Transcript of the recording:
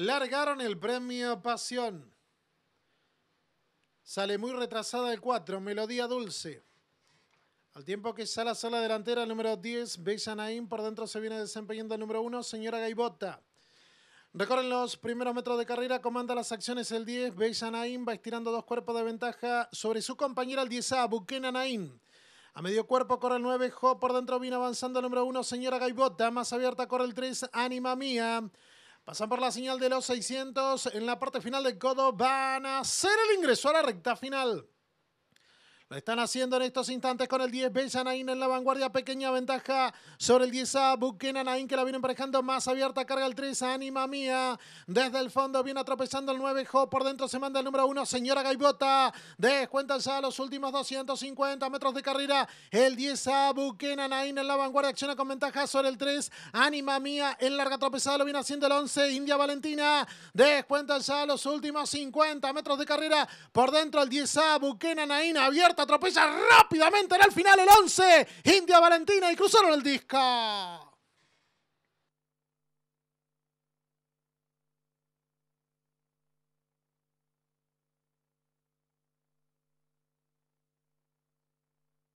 Largaron el premio Pasión. Sale muy retrasada el 4, Melodía Dulce. Al tiempo que sale a sala delantera, el número 10, Beisanaín. Por dentro se viene desempeñando el número 1, Señora Gaibota. Recorren los primeros metros de carrera, comanda las acciones el 10, Beisanaín va estirando dos cuerpos de ventaja sobre su compañera el 10A, nain A medio cuerpo corre el 9, Jo por dentro viene avanzando el número 1, Señora Gaibota. Más abierta corre el 3, anima Mía. Pasan por la señal de los 600 en la parte final del Codo. Van a hacer el ingreso a la recta final. Lo están haciendo en estos instantes con el 10 Nain en la vanguardia. Pequeña ventaja sobre el 10A. Buquenanaín que la viene emparejando más abierta. Carga el 3 Anima Mía. Desde el fondo viene atropellando el 9 Jo. Por dentro se manda el número 1 Señora Gaibota. descuenta ya los últimos 250 metros de carrera. El 10A Buquenanaín en la vanguardia. Acciona con ventaja sobre el 3 Anima Mía. En larga tropezada lo viene haciendo el 11 India Valentina. descuenta ya los últimos 50 metros de carrera. Por dentro el 10A Buquenanaín abierto atropella rápidamente en el final el 11. India Valentina y cruzaron el disco.